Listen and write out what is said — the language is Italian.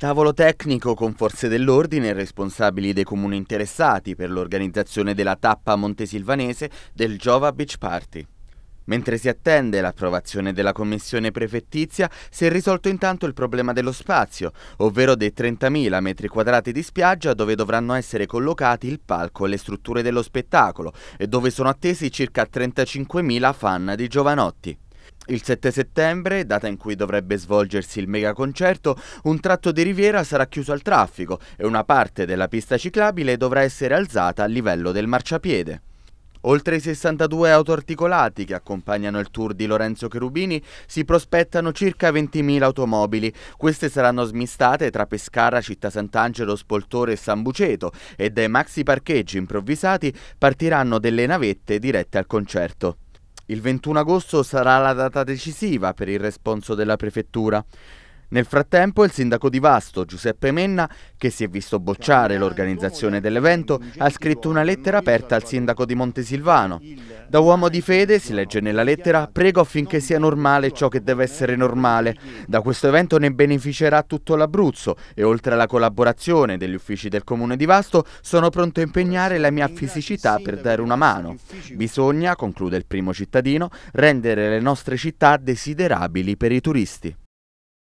Tavolo tecnico con forze dell'ordine e responsabili dei comuni interessati per l'organizzazione della tappa montesilvanese del Giova Beach Party. Mentre si attende l'approvazione della commissione prefettizia, si è risolto intanto il problema dello spazio, ovvero dei 30.000 metri quadrati di spiaggia dove dovranno essere collocati il palco e le strutture dello spettacolo e dove sono attesi circa 35.000 fan di giovanotti. Il 7 settembre, data in cui dovrebbe svolgersi il mega concerto, un tratto di riviera sarà chiuso al traffico e una parte della pista ciclabile dovrà essere alzata a livello del marciapiede. Oltre i 62 auto articolati che accompagnano il tour di Lorenzo Cherubini si prospettano circa 20.000 automobili. Queste saranno smistate tra Pescara, Città Sant'Angelo, Spoltore e San Buceto e dai maxi parcheggi improvvisati partiranno delle navette dirette al concerto. Il 21 agosto sarà la data decisiva per il responso della prefettura. Nel frattempo il sindaco di Vasto, Giuseppe Menna, che si è visto bocciare l'organizzazione dell'evento, ha scritto una lettera aperta al sindaco di Montesilvano. Da uomo di fede, si legge nella lettera, prego affinché sia normale ciò che deve essere normale. Da questo evento ne beneficerà tutto l'Abruzzo e oltre alla collaborazione degli uffici del comune di Vasto sono pronto a impegnare la mia fisicità per dare una mano. Bisogna, conclude il primo cittadino, rendere le nostre città desiderabili per i turisti.